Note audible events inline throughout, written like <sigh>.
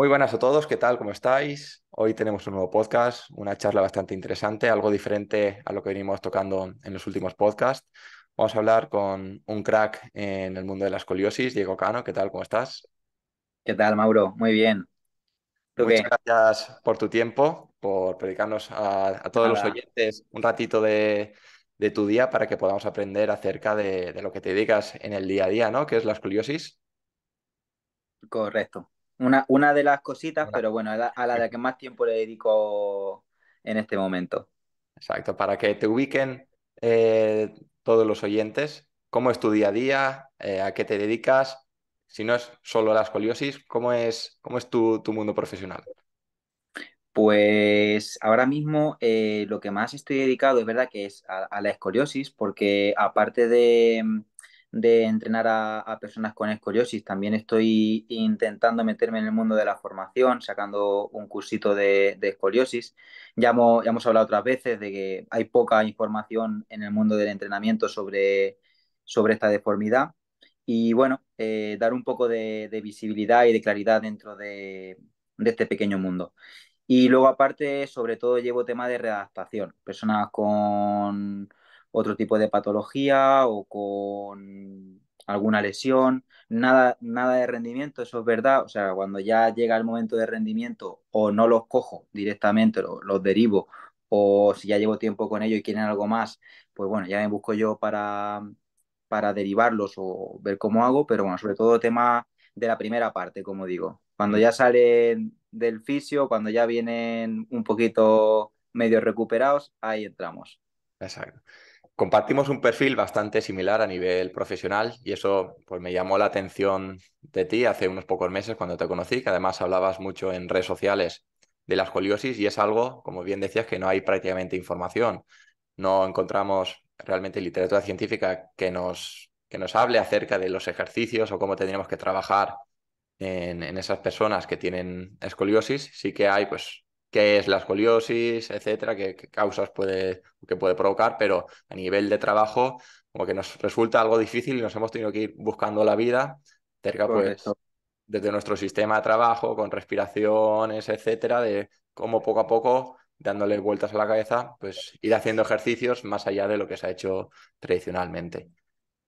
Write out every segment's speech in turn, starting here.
Muy buenas a todos, ¿qué tal? ¿Cómo estáis? Hoy tenemos un nuevo podcast, una charla bastante interesante, algo diferente a lo que venimos tocando en los últimos podcasts. Vamos a hablar con un crack en el mundo de la escoliosis, Diego Cano. ¿Qué tal? ¿Cómo estás? ¿Qué tal, Mauro? Muy bien. Muchas gracias por tu tiempo, por predicarnos a, todos los oyentes un ratito de, tu día para que podamos aprender acerca de, de lo que te dedicas en el día a día, ¿no? Que es la escoliosis. Correcto. Una, de las cositas, pero bueno, a la, que más tiempo le dedico en este momento. Exacto, para que te ubiquen eh, todos los oyentes, ¿cómo es tu día a día? Eh, ¿A qué te dedicas? Si no es solo la escoliosis, ¿cómo es, cómo es tu, mundo profesional? Pues ahora mismo eh, lo que más estoy dedicado es verdad que es a la escoliosis, porque aparte de, de entrenar a, personas con escoliosis. También estoy intentando meterme en el mundo de la formación, sacando un cursito de, escoliosis. Ya hemos, hablado otras veces de que hay poca información en el mundo del entrenamiento sobre, sobre esta deformidad. Y bueno, eh, dar un poco de, visibilidad y de claridad dentro de, de este pequeño mundo. Y luego aparte, sobre todo, llevo tema de readaptación. Personas con otro tipo de patología o con alguna lesión, nada, nada de rendimiento, eso es verdad. O sea, cuando ya llega el momento de rendimiento o no los cojo directamente, los, derivo, o si ya llevo tiempo con ellos y quieren algo más, pues bueno, ya me busco yo para, para derivarlos o ver cómo hago, pero bueno, sobre todo tema de la primera parte, como digo. Cuando ya salen del fisio, cuando ya vienen un poquito medio recuperados, ahí entramos. Exacto compartimos un perfil bastante similar a nivel profesional y eso pues, me llamó la atención de ti hace unos pocos meses cuando te conocí, que además hablabas mucho en redes sociales de la escoliosis y es algo, como bien decías, que no hay prácticamente información. No encontramos realmente literatura científica que nos, que nos hable acerca de los ejercicios o cómo tendríamos que trabajar en esas personas que tienen escoliosis. Sí que hay pues, qué es la escoliosis, etcétera, qué, causas puede, que puede provocar, pero a nivel de trabajo, como que nos resulta algo difícil y nos hemos tenido que ir buscando la vida cerca, pues, desde nuestro sistema de trabajo, con respiraciones, etcétera, de cómo poco a poco, dándole vueltas a la cabeza, pues ir haciendo ejercicios más allá de lo que se ha hecho tradicionalmente.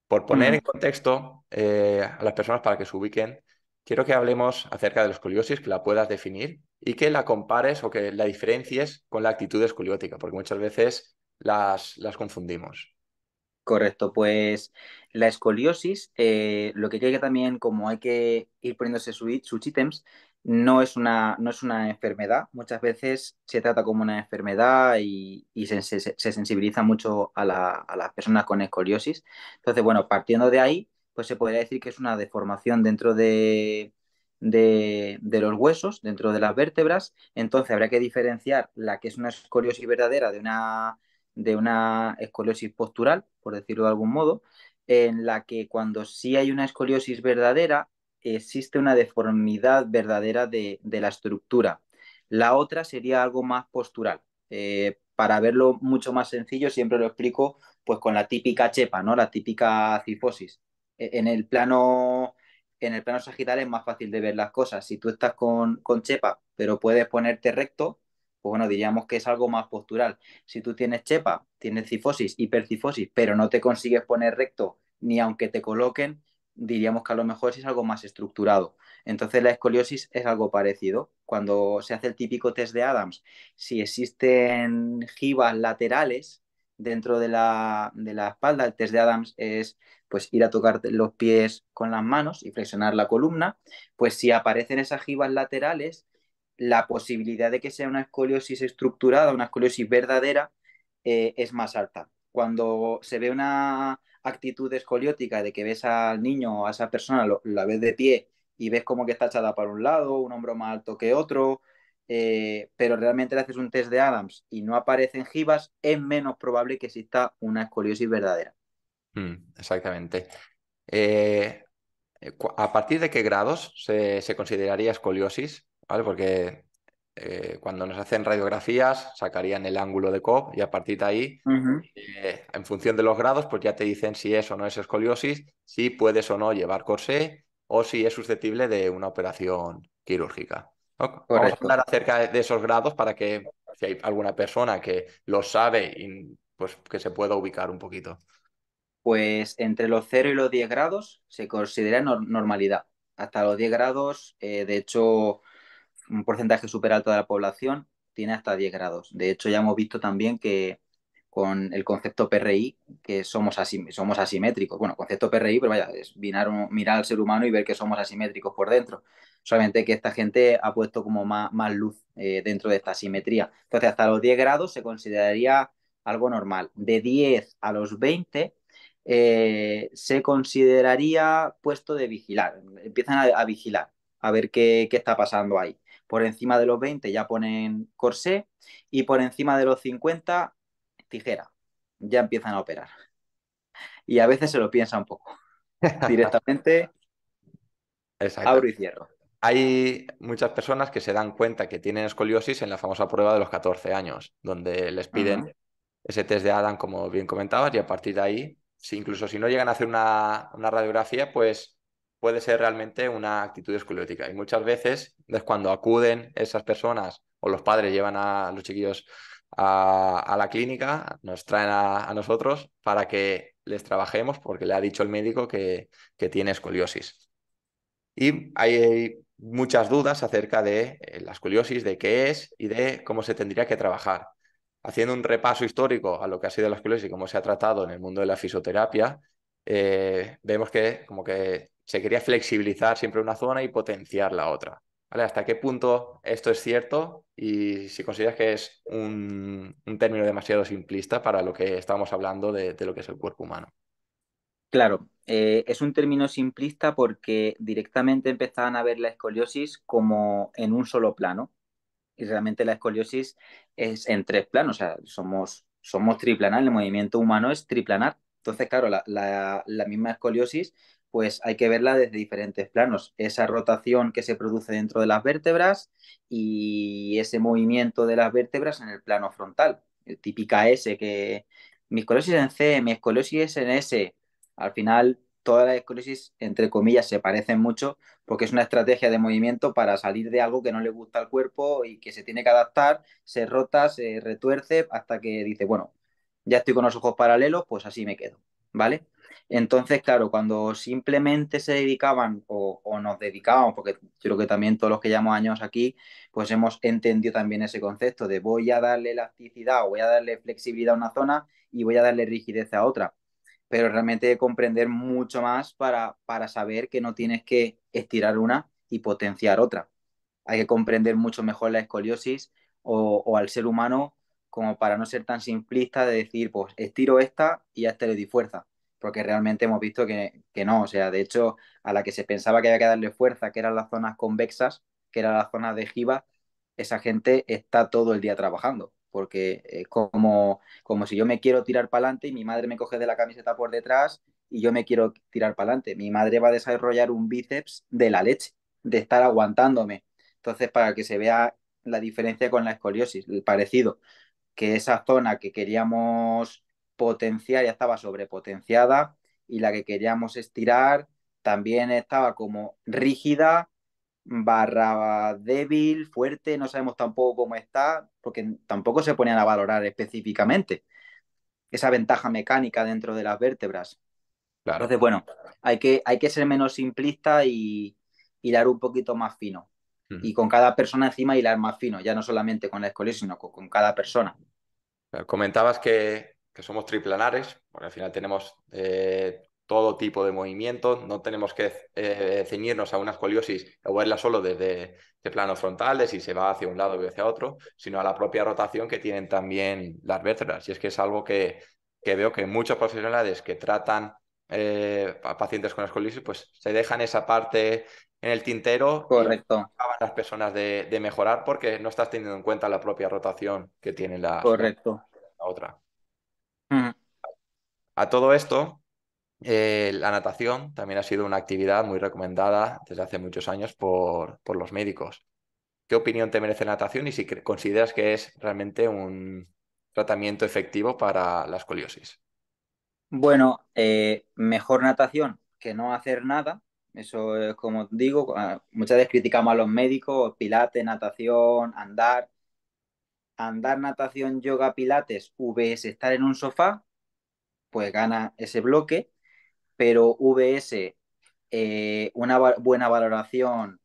Por poner mm. en contexto eh, a las personas para que se ubiquen, quiero que hablemos acerca de la escoliosis, que la puedas definir y que la compares o que la diferencies con la actitud escoliótica, porque muchas veces las, las confundimos. Correcto, pues la escoliosis, eh, lo que creo que también, como hay que ir poniéndose sus ítems, no es, una, no es una enfermedad. Muchas veces se trata como una enfermedad y, se, sensibiliza mucho a, a las personas con escoliosis. Entonces, bueno, partiendo de ahí, pues se podría decir que es una deformación dentro de, los huesos, dentro de las vértebras. Entonces habría que diferenciar la que es una escoliosis verdadera de una, de una escoliosis postural, por decirlo de algún modo, en la que cuando sí hay una escoliosis verdadera, existe una deformidad verdadera de, la estructura. La otra sería algo más postural. Eh, para verlo mucho más sencillo, siempre lo explico pues con la típica chepa, ¿no? La típica cifosis. E-, en el plano en sagital es más fácil de ver las cosas. Si tú estás con, chepa, pero puedes ponerte recto, pues bueno, diríamos que es algo más postural. Si tú tienes chepa, tienes cifosis, hipercifosis, pero no te consigues poner recto ni aunque te coloquen, diríamos que a lo mejor es algo más estructurado. Entonces la escoliosis es algo parecido. Cuando se hace el típico test de Adams, si existen gibas laterales, dentro de la, de la, espalda. El test de Adams es pues ir a tocar los pies con las manos y flexionar la columna. Pues si aparecen esas gibas laterales, la posibilidad de que sea una escoliosis estructurada, una escoliosis verdadera, eh, es más alta. Cuando se ve una actitud escoliótica de que ves al niño o a esa persona, la ves de pie y ves como que está echada para un lado, un hombro más alto que otro, eh, pero realmente le haces un test de Adams y no aparecen gibas, es menos probable que exista una escoliosis verdadera. Mm, exactamente. Eh, eh, ¿A partir de qué grados se, consideraría escoliosis? ¿Vale? Porque cuando nos hacen radiografías sacarían el ángulo de COP y a partir de ahí, en función de los grados, pues ya te dicen si es o no es escoliosis, si puedes o no llevar corsé o si es susceptible de una operación quirúrgica hablar acerca de esos grados para que si hay alguna persona que lo sabe, pues que se pueda ubicar un poquito. Pues entre los 0 y los 10 grados se considera normalidad. Hasta los 10 grados, eh, de hecho, un porcentaje súper alto de la población tiene hasta 10 grados. De hecho, ya hemos visto también que con el concepto PRI, que somos, somos asimétricos. Bueno, concepto PRI, pero vaya, es mirar, al ser humano y ver que somos asimétricos por dentro. Solamente que esta gente ha puesto como más, luz eh, dentro de esta asimetría. Entonces, hasta los 10 grados se consideraría algo normal. De 10 a los 20 eh, se consideraría puesto de vigilar. Empiezan a, vigilar, a ver qué, qué está pasando ahí por encima de los 20 ya ponen corsé y por encima de los 50 tijera, ya empiezan a operar. Y a veces se lo piensa un poco. <laughs> Directamente abro y cierro. Hay muchas personas que se dan cuenta que tienen escoliosis en la famosa prueba de los 14 años, donde les piden ese test de Adam, como bien comentabas, y a partir de ahí, si, incluso si no llegan a hacer una, radiografía, pues puede ser realmente una actitud escoliótica Y muchas veces es cuando acuden esas personas o los padres llevan a los chiquillos a, la clínica, nos traen a, nosotros para que les trabajemos porque le ha dicho el médico que, tiene escoliosis. Y hay, muchas dudas acerca de eh, la escoliosis, de qué es y de cómo se tendría que trabajar. Haciendo un repaso histórico a lo que ha sido la escoliosis y cómo se ha tratado en el mundo de la fisioterapia, eh, vemos que como que se quería flexibilizar siempre una zona y potenciar la otra. ¿Hasta qué punto esto es cierto? Y si consideras que es un, término demasiado simplista para lo que estábamos hablando de, lo que es el cuerpo humano. Claro, eh, es un término simplista porque directamente empezaban a ver la escoliosis como en un solo plano. Y realmente la escoliosis es en tres planos, o sea, somos, somos triplanar, el movimiento humano es triplanar. Entonces, claro, la misma escoliosis pues hay que verla desde diferentes planos. Esa rotación que se produce dentro de las vértebras y ese movimiento de las vértebras en el plano frontal. El eh, típica S que mi escoliosis en C, mi escoliosis en S. Al final, todas las escoliosis, entre comillas, se parecen mucho porque es una estrategia de movimiento para salir de algo que no le gusta al cuerpo y que se tiene que adaptar, se rota, se retuerce hasta que dice, bueno, ya estoy con los ojos paralelos, pues así me quedo, ¿vale? Entonces, claro, cuando simplemente se dedicaban o, nos dedicábamos, porque yo creo que también todos los que llevamos años aquí, pues hemos entendido también ese concepto de voy a darle elasticidad o voy a darle flexibilidad a una zona y voy a darle rigidez a otra. Pero realmente comprender mucho más para, para saber que no tienes que estirar una y potenciar otra. Hay que comprender mucho mejor la escoliosis o, al ser humano como para no ser tan simplista de decir, pues estiro esta y hasta le di fuerza porque realmente hemos visto que, no. O sea, de hecho, a la que se pensaba que había que darle fuerza, que eran las zonas convexas, que eran la zona de jiba, esa gente está todo el día trabajando, porque es eh, como, como si yo me quiero tirar para adelante y mi madre me coge de la camiseta por detrás y yo me quiero tirar para adelante. Mi madre va a desarrollar un bíceps de la leche, de estar aguantándome. Entonces, para que se vea la diferencia con la escoliosis, el parecido, que esa zona que queríamos potencial ya estaba sobrepotenciada y la que queríamos estirar también estaba como rígida, barra débil, fuerte, no sabemos tampoco cómo está, porque tampoco se ponían a valorar específicamente esa ventaja mecánica dentro de las vértebras. Claro. Entonces, bueno, hay que, hay que ser menos simplista y hilar un poquito más fino. Y con cada persona encima hilar más fino, ya no solamente con la escoliosis, sino con cada persona. Comentabas que que somos triplanares, porque al final tenemos eh, todo tipo de movimiento, no tenemos que eh, ceñirnos a una escoliosis o verla solo desde planos frontales y se va hacia un lado y hacia otro, sino a la propia rotación que tienen también las vértebras. Y es que es algo que, veo que muchos profesionales que tratan eh, pacientes con escoliosis, pues se dejan esa parte en el tintero. Correcto. Y acaban las personas de, mejorar porque no estás teniendo en cuenta la propia rotación que tiene la, Correcto. la otra. A todo esto, eh, la natación también ha sido una actividad muy recomendada desde hace muchos años por, los médicos. ¿Qué opinión te merece la natación y si consideras que es realmente un tratamiento efectivo para la escoliosis? Bueno, eh, mejor natación que no hacer nada. Eso es como digo, ah, muchas veces criticamos a los médicos, pilates, natación, andar, andar, natación, yoga, pilates, VS, estar en un sofá, pues gana ese bloque, pero VS, eh, una buena valoración,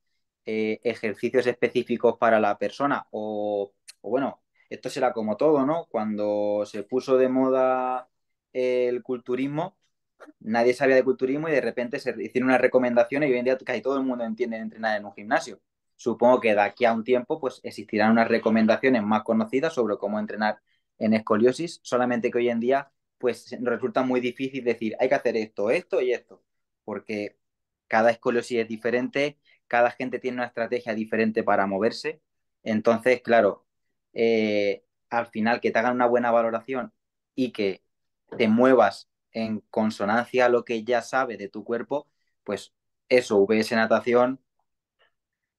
eh, ejercicios específicos para la persona o, o, bueno, esto será como todo, ¿no? Cuando se puso de moda el culturismo, nadie sabía de culturismo y de repente se hicieron unas recomendaciones y hoy en día casi todo el mundo entiende entrenar en un gimnasio. Supongo que de aquí a un tiempo pues existirán unas recomendaciones más conocidas sobre cómo entrenar en escoliosis, solamente que hoy en día pues resulta muy difícil decir hay que hacer esto, esto y esto, porque cada escoliosis es diferente, cada gente tiene una estrategia diferente para moverse. Entonces, claro, eh, al final que te hagan una buena valoración y que te muevas en consonancia a lo que ya sabe de tu cuerpo, pues eso, VS Natación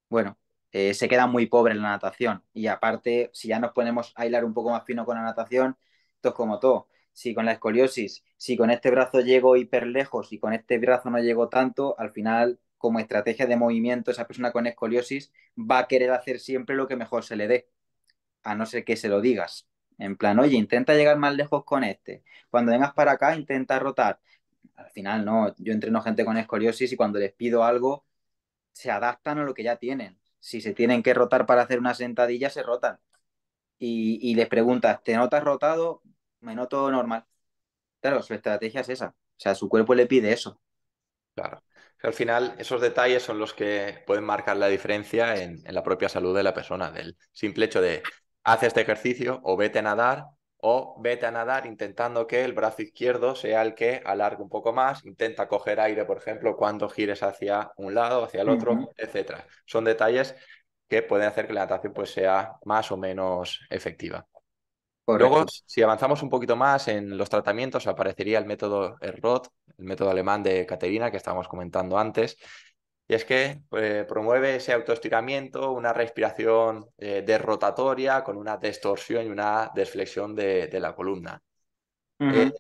bueno, eh, se queda muy pobre en la natación. Y aparte, si ya nos ponemos a hilar un poco más fino con la natación, esto es como todo. Si con la escoliosis, si con este brazo llego hiper lejos y con este brazo no llego tanto, al final, como estrategia de movimiento, esa persona con escoliosis va a querer hacer siempre lo que mejor se le dé, a no ser que se lo digas. En plan, oye, intenta llegar más lejos con este. Cuando vengas para acá, intenta rotar. Al final, no. Yo entreno gente con escoliosis y cuando les pido algo, se adaptan a lo que ya tienen. Si se tienen que rotar para hacer una sentadilla, se rotan. Y, les preguntas, ¿te notas rotado? Me noto normal. Claro, su estrategia es esa. O sea, su cuerpo le pide eso. Claro. Al final, esos detalles son los que pueden marcar la diferencia en, en la propia salud de la persona, del simple hecho de haz este ejercicio o vete a nadar o vete a nadar intentando que el brazo izquierdo sea el que alargue un poco más, intenta coger aire, por ejemplo, cuando gires hacia un lado, hacia el otro, etc. etcétera. Son detalles que pueden hacer que la natación pues, sea más o menos efectiva. Luego, si avanzamos un poquito más en los tratamientos, aparecería el método ROT, el método alemán de Caterina que estábamos comentando antes, y es que eh, promueve ese autoestiramiento, una respiración eh, derrotatoria con una distorsión y una desflexión de, la columna. Eh,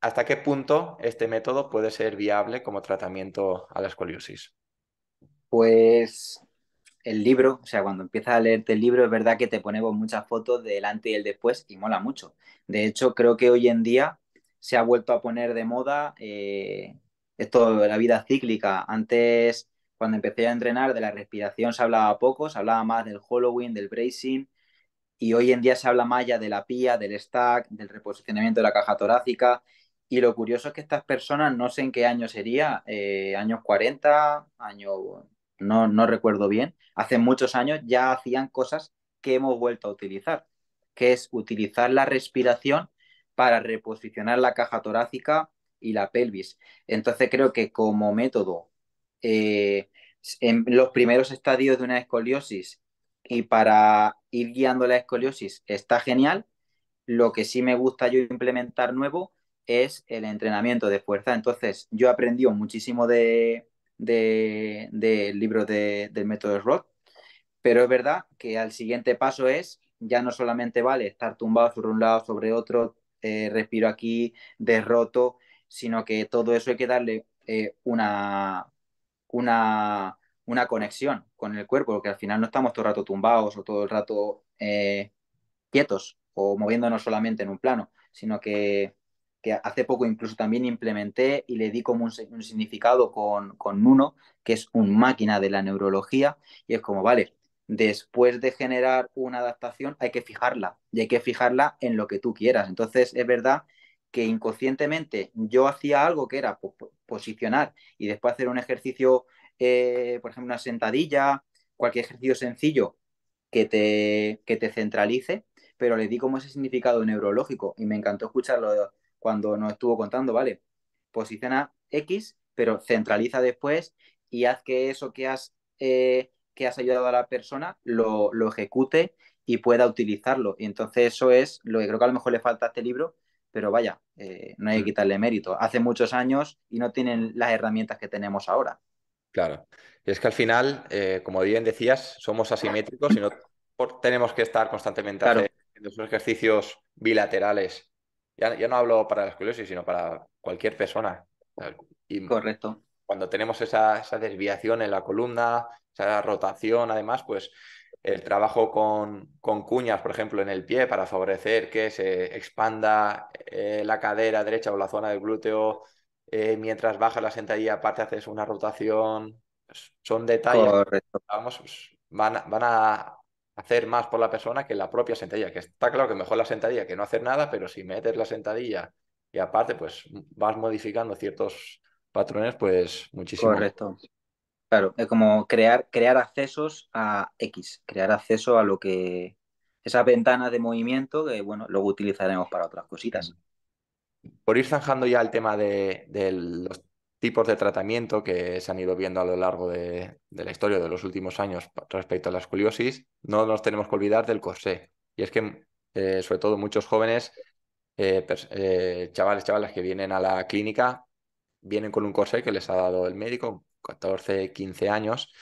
¿Hasta qué punto este método puede ser viable como tratamiento a la escoliosis? Pues el libro, o sea, cuando empiezas a leerte el libro, es verdad que te ponemos muchas fotos del antes y el después y mola mucho. De hecho, creo que hoy en día se ha vuelto a poner de moda eh, esto, la vida cíclica. Antes cuando empecé a entrenar de la respiración se hablaba poco, se hablaba más del Halloween, del bracing, y hoy en día se habla más ya de la pía, del stack, del reposicionamiento de la caja torácica. Y lo curioso es que estas personas, no sé en qué año sería, eh, años 40, año... no, no recuerdo bien, hace muchos años ya hacían cosas que hemos vuelto a utilizar, que es utilizar la respiración para reposicionar la caja torácica y la pelvis. Entonces creo que como método eh, en los primeros estadios de una escoliosis y para ir guiando la escoliosis está genial. Lo que sí me gusta yo implementar nuevo es el entrenamiento de fuerza. Entonces, yo aprendí muchísimo de, libro de método de, del método Roth, pero es verdad que al siguiente paso es, ya no solamente vale estar tumbado sobre un lado, sobre otro, eh, respiro aquí, derroto, sino que todo eso hay que darle eh, una, una, una conexión con el cuerpo, porque al final no estamos todo el rato tumbados o todo el rato eh, quietos o moviéndonos solamente en un plano, sino que, hace poco incluso también implementé y le di como un, significado con, con Nuno, que es un máquina de la neurología, y es como, vale, después de generar una adaptación hay que fijarla y hay que fijarla en lo que tú quieras. Entonces es verdad que inconscientemente yo hacía algo que era pues, posicionar y después hacer un ejercicio, eh, por ejemplo, una sentadilla, cualquier ejercicio sencillo que te, que te centralice, pero le di como ese significado neurológico y me encantó escucharlo cuando nos estuvo contando, ¿vale? Posiciona X, pero centraliza después y haz que eso que has, eh, que has ayudado a la persona lo, lo ejecute y pueda utilizarlo. Y entonces eso es lo que creo que a lo mejor le falta a este libro, pero vaya, eh, no hay que mm. quitarle mérito. Hace muchos años y no tienen las herramientas que tenemos ahora. Claro. Y es que al final, eh, como bien decías, somos asimétricos y no tenemos que estar constantemente en haciendo esos ejercicios bilaterales. Ya, no hablo para la escoliosis, sino para cualquier persona. Correcto. Cuando tenemos esa, esa desviación en la columna, esa rotación, además, pues el trabajo con, cuñas, por ejemplo, en el pie para favorecer que se expanda eh, la cadera derecha o la zona del glúteo eh, mientras bajas la sentadilla, aparte haces una rotación. Son detalles vamos, van, van a hacer más por la persona que la propia sentadilla, que está claro que mejor la sentadilla que no hacer nada, pero si metes la sentadilla y aparte pues vas modificando ciertos patrones, pues muchísimo. Correcto. Claro, es eh, como crear, accesos a X, crear acceso a lo que. Esa ventana de movimiento que, bueno, luego utilizaremos para otras cositas. Por ir zanjando ya el tema de, los tipos de tratamiento que se han ido viendo a lo largo de, la historia de los últimos años respecto a la escoliosis, no nos tenemos que olvidar del corsé. Y es que, eh, sobre todo, muchos jóvenes, eh, eh, chavales, chavalas que vienen a la clínica, vienen con un corsé que les ha dado el médico, 14, 15 años.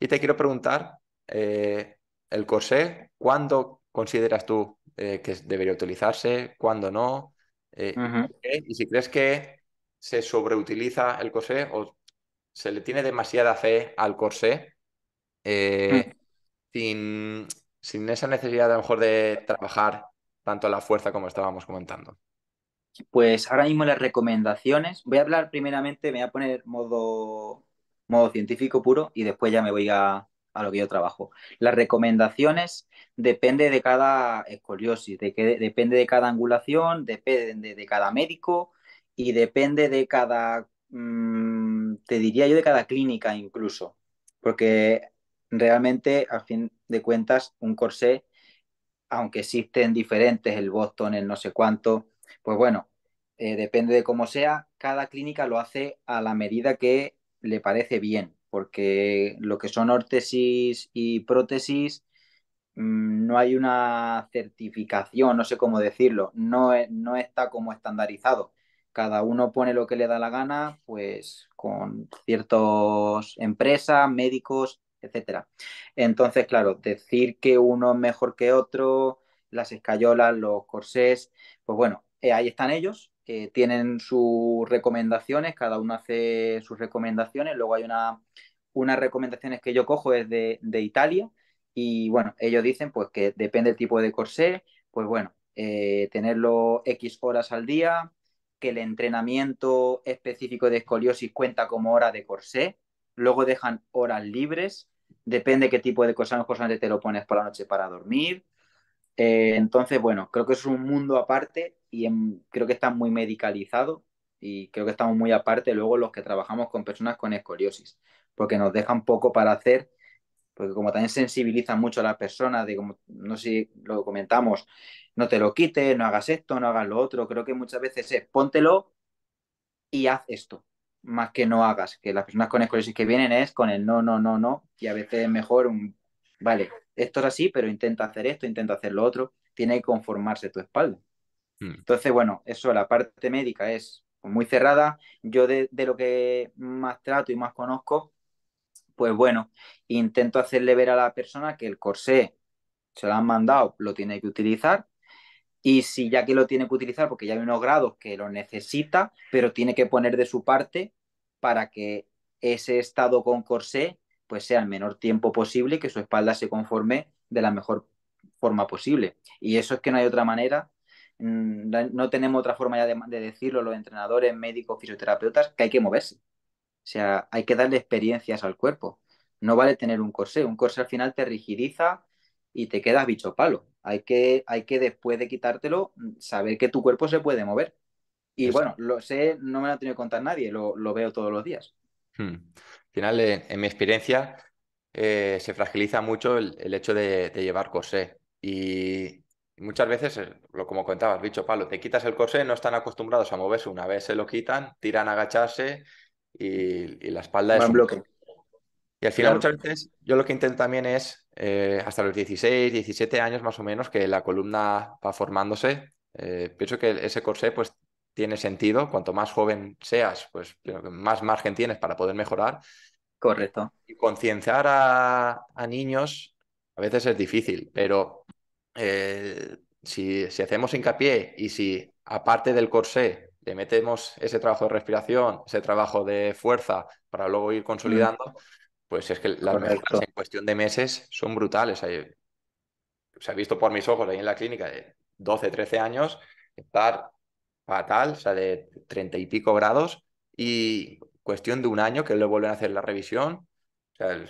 Y te quiero preguntar, eh, el corsé, ¿cuándo consideras tú eh, que debería utilizarse? ¿Cuándo no? Eh, y si crees que se sobreutiliza el corsé o se le tiene demasiada fe al corsé mm. sin, esa necesidad a lo mejor de trabajar tanto la fuerza como estábamos comentando. Pues ahora mismo las recomendaciones. Voy a hablar primeramente, voy a poner modo modo científico puro y después ya me voy a, lo que yo trabajo. Las recomendaciones depende de cada escoliosis, de que, depende de cada angulación, depende de, cada médico y depende de cada, mm, te diría yo, de cada clínica incluso, porque realmente, a fin de cuentas, un corsé, aunque existen diferentes, el Boston, el no sé cuánto, pues bueno, eh, depende de cómo sea, cada clínica lo hace a la medida que le parece bien, porque lo que son órtesis y prótesis mm, no hay una certificación, no sé cómo decirlo, no, no está como estandarizado. Cada uno pone lo que le da la gana, pues con ciertas empresas, médicos, etcétera. Entonces, claro, decir que uno es mejor que otro, las escayolas, los corsés, pues bueno, eh, ahí están ellos, eh, tienen sus recomendaciones, cada uno hace sus recomendaciones, luego hay una, unas recomendaciones que yo cojo es de, Italia y bueno, ellos dicen pues que depende del tipo de corsé, pues bueno, eh, tenerlo X horas al día, que el entrenamiento específico de escoliosis cuenta como hora de corsé, luego dejan horas libres, depende qué tipo de corsé, a lo mejor te lo pones por la noche para dormir. Eh, entonces, bueno, creo que es un mundo aparte y creo que está muy medicalizado y creo que estamos muy aparte luego los que trabajamos con personas con escoliosis, porque nos dejan poco para hacer, porque como también sensibilizan mucho a las personas, de como, no sé lo comentamos, no te lo quites, no hagas esto, no hagas lo otro, creo que muchas veces es póntelo y haz esto, más que no hagas, que las personas con escoliosis que vienen es con el no, no, no, no, y a veces es mejor un, vale, esto es así, pero intenta hacer esto, intenta hacer lo otro, tiene que conformarse tu espalda. Mm. Entonces, bueno, eso, la parte médica es muy cerrada. Yo de, lo que más trato y más conozco, pues bueno, intento hacerle ver a la persona que el corsé se lo han mandado, lo tiene que utilizar. Y si ya que lo tiene que utilizar, porque ya hay unos grados que lo necesita, pero tiene que poner de su parte para que ese estado con corsé pues sea el menor tiempo posible y que su espalda se conforme de la mejor forma posible. Y eso es que no hay otra manera Mm, no tenemos otra forma de, decirlo, los entrenadores, médicos, fisioterapeutas, que hay que moverse. O sea, hay que darle experiencias al cuerpo. No vale tener un corsé. Un corsé al final te rigidiza y te quedas bicho palo. Hay que, hay que después de quitártelo, mm, saber que tu cuerpo se puede mover. Y bueno, lo sé, no me lo ha tenido que contar nadie, lo, veo todos los días. Hmm. Al final, eh, en, mi experiencia, eh, se fragiliza mucho el, hecho de, de llevar corsé. Y, Muchas veces, lo como contabas, bicho palo, te quitas el corsé, no están acostumbrados a moverse, una vez se lo quitan, tiran a agacharse y, la espalda es... Un... bloque. Y al final muchas veces yo lo que intento también es, eh, hasta los 16, 17 años más o menos, que la columna va formándose. Eh, pienso que ese corsé pues tiene sentido, cuanto más joven seas, pues más margen tienes para poder mejorar. Correcto. Y concienciar a niños a veces es difícil, pero eh, si, hacemos hincapié y si aparte del corsé le metemos ese trabajo de respiración, ese trabajo de fuerza para luego ir mm. consolidando, pues es que las en cuestión de meses son brutales. se ha visto por mis ojos ahí en la clínica de 12, 13 años estar fatal, o sea, de 30 y pico grados y cuestión de un año que le vuelven a hacer la revisión. O sea,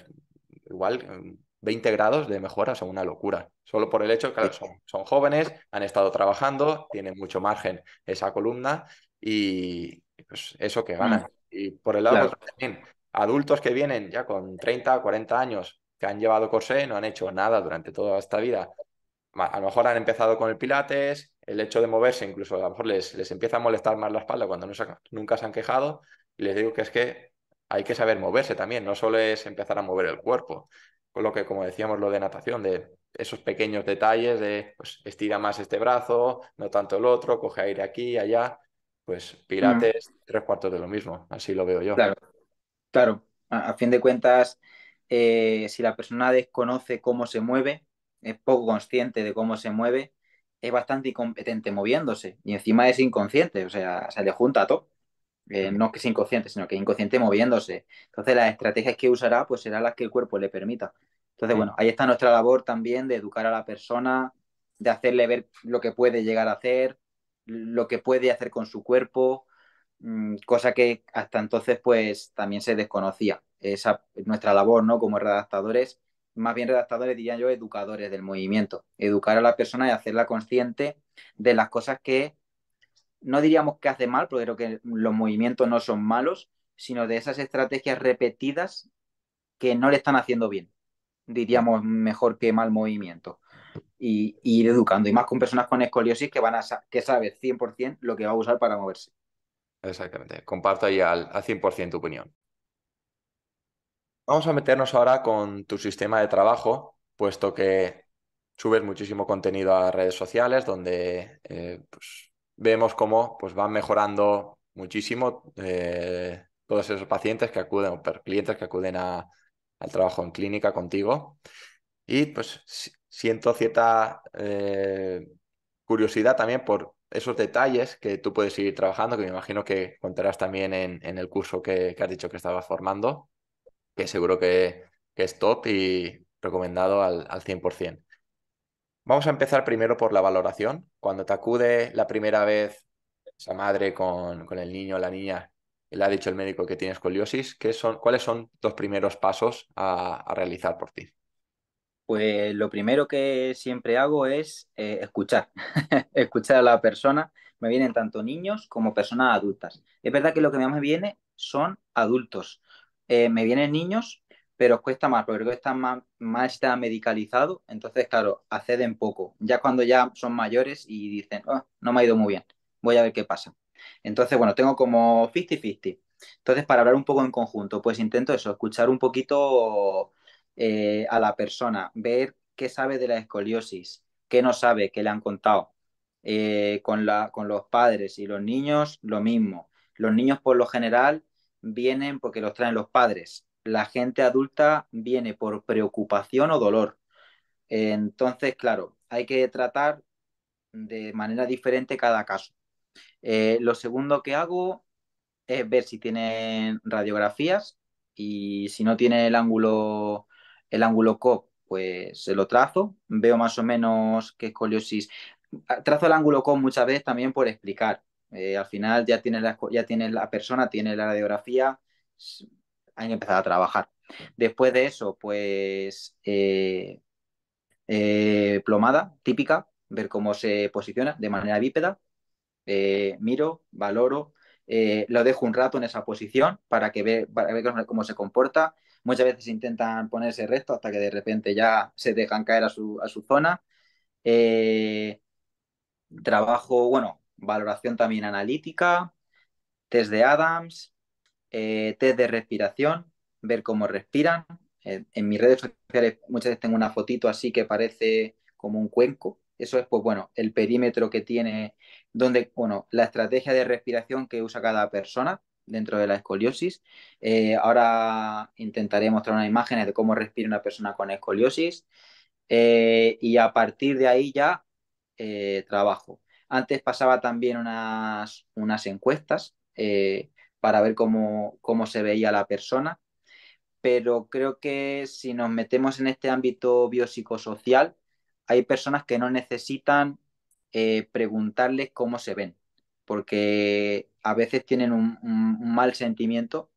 igual 20 grados de mejora son una locura. Solo por el hecho que son, jóvenes, han estado trabajando, tienen mucho margen esa columna y pues, eso que ganan. Mm. Y por el lado también, adultos que vienen ya con 30, 40 años, que han llevado corsé, no han hecho nada durante toda esta vida. A lo mejor han empezado con el pilates, el hecho de moverse, incluso a lo mejor les, les empieza a molestar más la espalda cuando nunca se han quejado. les digo que es que hay que saber moverse también, no solo es empezar a mover el cuerpo, con lo que, como decíamos, lo de natación, de esos pequeños detalles de pues, estira más este brazo, no tanto el otro, coge aire aquí, allá. Pues mm. Pilates, tres cuartos de lo mismo, así lo veo yo. Claro, claro. A, fin de cuentas, eh, si la persona desconoce cómo se mueve, es poco consciente de cómo se mueve, es bastante incompetente moviéndose y encima es inconsciente, o sea, se le junta todo. Eh, no que sea inconsciente, sino que inconsciente moviéndose. Entonces las estrategias que usará pues serán las que el cuerpo le permita. Entonces, bueno, ahí está nuestra labor también de educar a la persona, de hacerle ver lo que puede llegar a hacer, lo que puede hacer con su cuerpo, mm, cosa que hasta entonces pues también se desconocía. Esa nuestra labor, ¿no? Como redactadores, más bien redactadores diría yo, educadores del movimiento, educar a la persona y hacerla consciente de las cosas que no diríamos que hace mal, porque que los movimientos no son malos, sino de esas estrategias repetidas que no le están haciendo bien. Diríamos mejor que mal movimiento. Y, ir educando, y más con personas con escoliosis que van a sabe 100% lo que va a usar para moverse. Exactamente, comparto ahí al, 100% tu opinión. Vamos a meternos ahora con tu sistema de trabajo, puesto que subes muchísimo contenido a redes sociales, donde eh, pues, vemos cómo pues, van mejorando muchísimo eh, todos esos pacientes que acuden, o clientes que acuden al trabajo en clínica contigo. Y pues siento cierta eh, curiosidad también por esos detalles que tú puedes seguir trabajando, que me imagino que contarás también en, el curso que, has dicho que estabas formando, que seguro que, es top y recomendado al, al 100%. Vamos a empezar primero por la valoración. Cuando te acude la primera vez esa madre con, el niño o la niña, le ha dicho el médico que tiene escoliosis, ¿qué son, ¿cuáles son los primeros pasos a, realizar por ti? Pues lo primero que siempre hago es eh, escuchar, <laughs> escuchar a la persona. Me vienen tanto niños como personas adultas. Es verdad que lo que más me viene son adultos. Eh, me vienen niños pero cuesta más, porque está más, más está medicalizado, entonces, claro, acceden poco. Ya cuando ya son mayores y dicen, oh, no me ha ido muy bien, voy a ver qué pasa. Entonces, bueno, tengo como 50-50. Entonces, para hablar un poco en conjunto, pues intento eso, escuchar un poquito eh, a la persona, ver qué sabe de la escoliosis, qué no sabe, qué le han contado. Eh, con, la, con los padres y los niños, lo mismo. Los niños, por lo general, vienen porque los traen los padres la gente adulta viene por preocupación o dolor. Entonces, claro, hay que tratar de manera diferente cada caso. Eh, lo segundo que hago es ver si tienen radiografías y si no tiene el ángulo, el ángulo COP, pues se lo trazo. Veo más o menos qué escoliosis. Ah, trazo el ángulo COP muchas veces también por explicar. Eh, al final ya tiene, la, ya tiene la persona, tiene la radiografía, han empezado a trabajar. Después de eso, pues eh, eh, plomada típica, ver cómo se posiciona de manera bípeda. Eh, miro, valoro, lo dejo un rato en esa posición para que vea ver cómo se comporta. Muchas veces intentan ponerse recto hasta que de repente ya se dejan caer a su, a su zona. trabajo, bueno, valoración también analítica, test de Adams, eh, test de respiración, ver cómo respiran. Eh, en mis redes sociales muchas veces tengo una fotito así que parece como un cuenco. Eso es, pues bueno, el perímetro que tiene, donde, bueno, la estrategia de respiración que usa cada persona dentro de la escoliosis. Eh, ahora intentaré mostrar unas imágenes de cómo respira una persona con escoliosis. y a partir de ahí ya trabajo. Antes pasaba también unas, unas encuestas para ver cómo, cómo se veía la persona. Pero creo que si nos metemos en este ámbito biopsicosocial, hay personas que no necesitan eh, preguntarles cómo se ven, porque a veces tienen un, mal sentimiento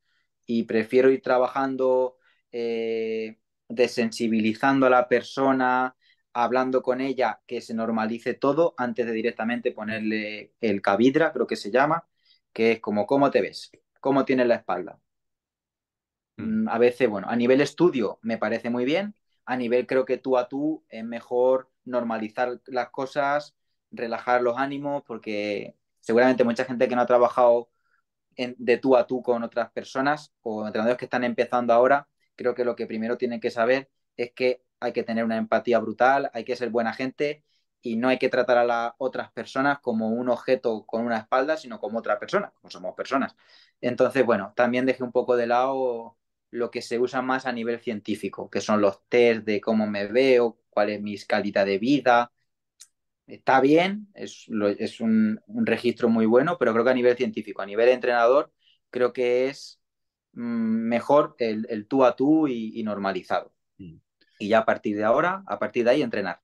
y prefiero ir trabajando, eh, desensibilizando a la persona, hablando con ella, que se normalice todo antes de directamente ponerle el cabidra, creo que se llama, que es como cómo te ves, cómo tienes la espalda. Mm. Mm, a veces, bueno, a nivel estudio me parece muy bien, a nivel creo que tú a tú es mejor normalizar las cosas, relajar los ánimos, porque seguramente mucha gente que no ha trabajado de tú a tú con otras personas o entrenadores que están empezando ahora, creo que lo que primero tienen que saber es que hay que tener una empatía brutal, hay que ser buena gente y no hay que tratar a las otras personas como un objeto con una espalda, sino como otra persona, como somos personas. Entonces, bueno, también dejé un poco de lado lo que se usa más a nivel científico, que son los test de cómo me veo, cuál es mi calidad de vida. Está bien, es, un, registro muy bueno, pero creo que a nivel científico, a nivel entrenador, creo que es mm, mejor el, tú a tú y, normalizado. Mm. Y ya a partir de ahora, a partir de ahí, entrenar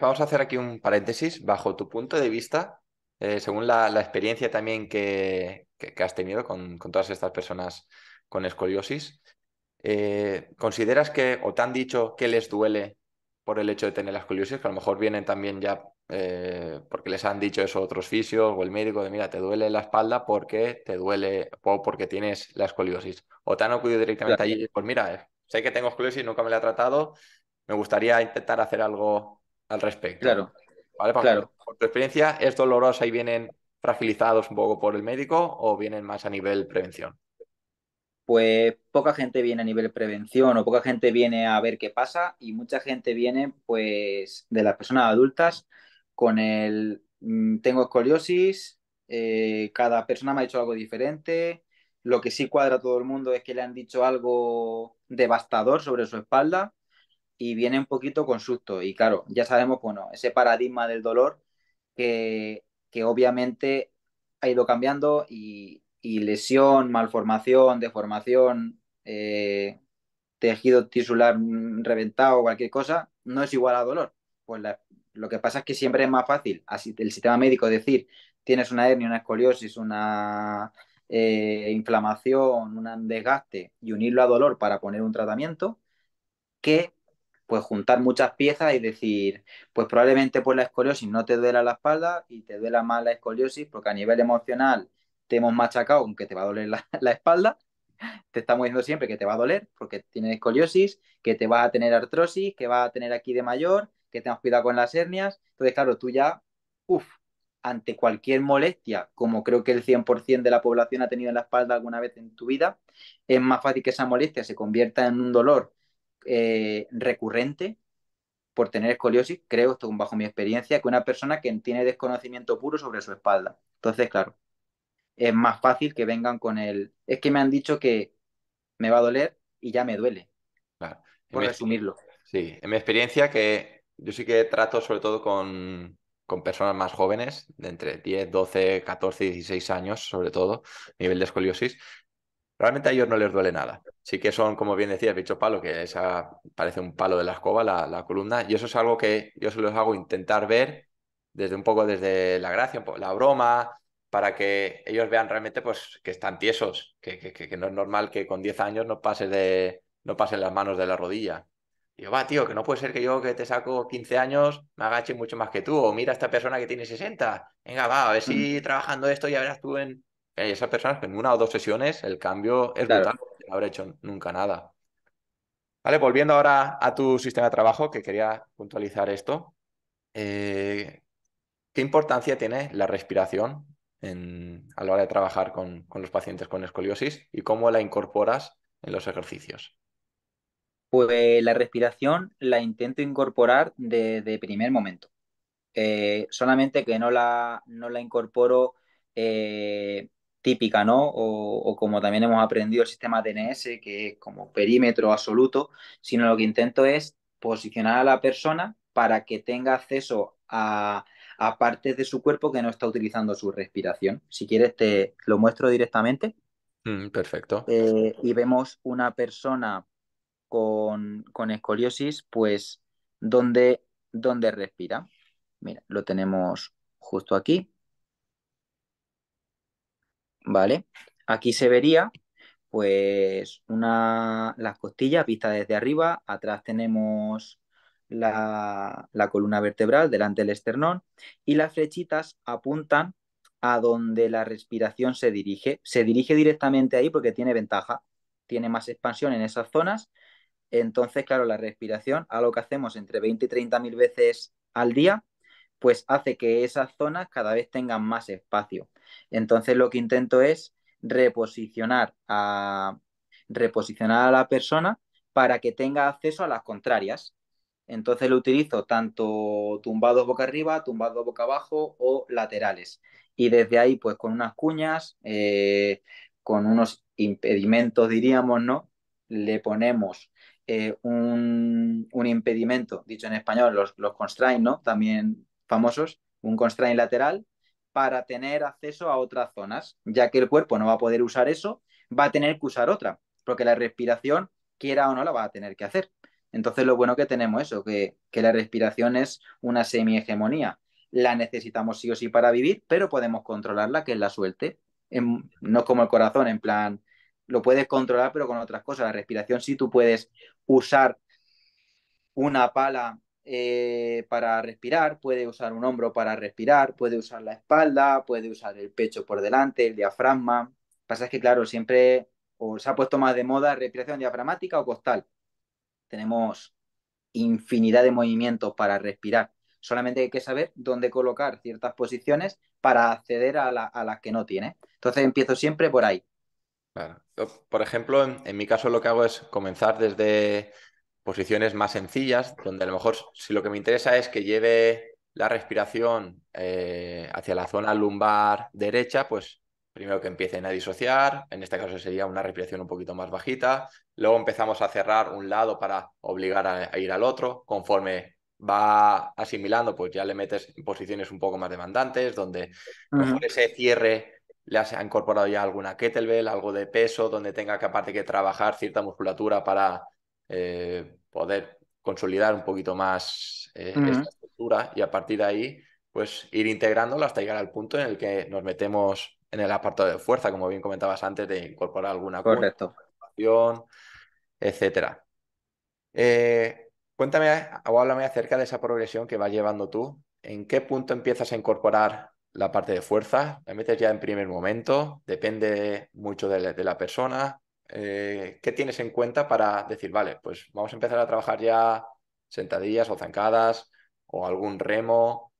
vamos a hacer aquí un paréntesis. Bajo tu punto de vista, eh, según la, experiencia también que, has tenido con, todas estas personas con escoliosis, eh, ¿consideras que, o te han dicho que les duele por el hecho de tener la escoliosis, que a lo mejor vienen también ya eh, porque les han dicho eso otros fisios o el médico de mira, te duele la espalda porque te duele o porque tienes la escoliosis? ¿O te han acudido directamente claro. allí? Pues mira, sé que tengo escoliosis, nunca me la he tratado, me gustaría intentar hacer algo al respecto. Pues, claro. por tu experiencia, ¿es dolorosa y vienen fragilizados un poco por el médico o vienen más a nivel prevención? Pues poca gente viene a nivel prevención o poca gente viene a ver qué pasa y mucha gente viene pues de las personas adultas con el mm, tengo escoliosis, eh, cada persona me ha dicho algo diferente, lo que sí cuadra a todo el mundo es que le han dicho algo devastador sobre su espalda y viene un poquito con susto. Y claro, ya sabemos, bueno, ese paradigma del dolor que, que obviamente ha ido cambiando y, lesión, malformación, deformación, eh, tejido tisular reventado, cualquier cosa, no es igual a dolor. Pues lo que pasa es que siempre es más fácil así, el sistema médico decir tienes una hernia, una escoliosis, una eh, inflamación, un desgaste y unirlo a dolor para poner un tratamiento que pues juntar muchas piezas y decir, pues probablemente por pues, la escoliosis no te duela la espalda y te duela más la escoliosis porque a nivel emocional te hemos machacado aunque te va a doler la, <laughs> la espalda, te estamos diciendo siempre que te va a doler porque tienes escoliosis, que te vas a tener artrosis, que vas a tener aquí de mayor, que tengas cuidado con las hernias. Entonces, claro, tú ya, uff, ante cualquier molestia, como creo que el 100% de la población ha tenido en la espalda alguna vez en tu vida, es más fácil que esa molestia se convierta en un dolor eh, recurrente por tener escoliosis, creo, esto bajo mi experiencia, que una persona que tiene desconocimiento puro sobre su espalda. Entonces, claro, es más fácil que vengan con el, es que me han dicho que me va a doler y ya me duele. Claro. Por resumirlo. Sí, en mi experiencia que yo sí que trato sobre todo con, con personas más jóvenes, de entre 10, 12, 14, 16 años, sobre todo, nivel de escoliosis, Realmente a ellos no les duele nada. Sí que son, como bien decía, bicho palo, que esa parece un palo de la escoba, la, la columna. Y eso es algo que yo se los hago intentar ver desde un poco desde la gracia, la broma, para que ellos vean realmente pues, que están tiesos, que, que, que no es normal que con 10 años no pases de, no pasen las manos de la rodilla. Y yo, va, tío, que no puede ser que yo que te saco 15 años me agache mucho más que tú, o mira a esta persona que tiene 60. Venga, va, a ver si mm. trabajando esto ya verás tú en, esas personas que en una o dos sesiones el cambio es brutal brutal, no habrá hecho nunca nada. Vale, volviendo ahora a tu sistema de trabajo, que quería puntualizar esto. Eh, ¿Qué importancia tiene la respiración a la hora de trabajar con, los pacientes con escoliosis y cómo la incorporas en los ejercicios? Pues la respiración la intento incorporar desde de primer momento. Eh, solamente que no la, la incorporo eh, típica, ¿no? O, como también hemos aprendido el sistema DNS, que es como perímetro absoluto, sino lo que intento es posicionar a la persona para que tenga acceso a, partes de su cuerpo que no está utilizando su respiración. Si quieres, te lo muestro directamente. Mm, perfecto. Eh, y vemos una persona con, con escoliosis, pues, ¿dónde donde respira. Mira, lo tenemos justo aquí. ¿vale? Aquí se vería pues una, las costillas vistas desde arriba, atrás tenemos la, columna vertebral, delante del esternón, y las flechitas apuntan a donde la respiración se dirige. Se dirige directamente ahí porque tiene ventaja, tiene más expansión en esas zonas. Entonces, claro, la respiración, a lo que hacemos entre 20 y 30 mil veces al día, pues hace que esas zonas cada vez tengan más espacio. Entonces lo que intento es reposicionar a, reposicionar a la persona para que tenga acceso a las contrarias. Entonces lo utilizo tanto tumbados boca arriba, tumbados boca abajo o laterales. Y desde ahí, pues con unas cuñas, eh, con unos impedimentos, diríamos, ¿no? Le ponemos eh, un, impedimento, dicho en español, los, los constraints, ¿no? También famosos, un constraint lateral para tener acceso a otras zonas, ya que el cuerpo no va a poder usar eso, va a tener que usar otra, porque la respiración, quiera o no, la va a tener que hacer. Entonces, lo bueno que tenemos eso, que, la respiración es una semi-hegemonía. La necesitamos sí o sí para vivir, pero podemos controlarla, que es la suerte. No no como el corazón, en plan, lo puedes controlar, pero con otras cosas. La respiración sí tú puedes usar una pala eh, para respirar, puede usar un hombro para respirar, puede usar la espalda, puede usar el pecho por delante, el diafragma. pasa es que, claro, siempre o se ha puesto más de moda respiración diafragmática o costal. Tenemos infinidad de movimientos para respirar. Solamente hay que saber dónde colocar ciertas posiciones para acceder a, las que no tiene. Entonces empiezo siempre por ahí. Por ejemplo, en mi caso lo que hago es comenzar desde posiciones más sencillas, donde a lo mejor si lo que me interesa es que lleve la respiración eh, hacia la zona lumbar derecha, pues primero que empiecen a disociar, en este caso sería una respiración un poquito más bajita, luego empezamos a cerrar un lado para obligar a, ir al otro, conforme va asimilando, pues ya le metes en posiciones un poco más demandantes, donde a mejor ese cierre le ha incorporado ya alguna kettlebell, algo de peso, donde tenga que aparte que trabajar cierta musculatura para eh, poder consolidar un poquito más eh, esta mm. estructura y a partir de ahí, pues ir integrándolo hasta llegar al punto en el que nos metemos en el apartado de fuerza, como bien comentabas antes, de incorporar alguna corrección etcétera. Eh, cuéntame o háblame acerca de esa progresión que vas llevando tú. ¿En qué punto empiezas a incorporar la parte de fuerza? ¿La metes ya en primer momento? ¿Depende mucho de, de la persona? Eh, ¿qué tienes en cuenta para decir, vale, pues vamos a empezar a trabajar ya sentadillas o zancadas o algún remo?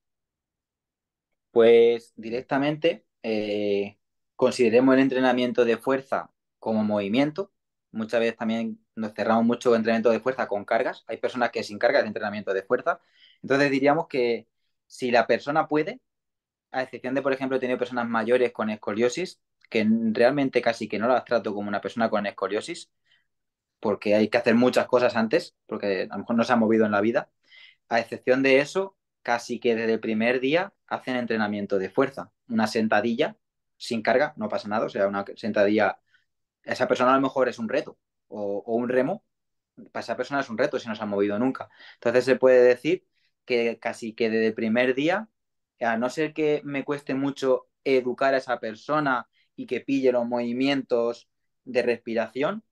Pues directamente eh, consideremos el entrenamiento de fuerza como movimiento. Muchas veces también nos cerramos mucho el entrenamiento de fuerza con cargas. Hay personas que sin cargas de entrenamiento de fuerza. Entonces diríamos que si la persona puede, a excepción de, por ejemplo, tener personas mayores con escoliosis, que realmente casi que no las trato como una persona con escoriosis, porque hay que hacer muchas cosas antes, porque a lo mejor no se ha movido en la vida. A excepción de eso, casi que desde el primer día hacen entrenamiento de fuerza, una sentadilla sin carga, no pasa nada, o sea, una sentadilla, esa persona a lo mejor es un reto o, o un remo, para esa persona es un reto si no se ha movido nunca. Entonces se puede decir que casi que desde el primer día, a no ser que me cueste mucho educar a esa persona y que pille los movimientos de respiración,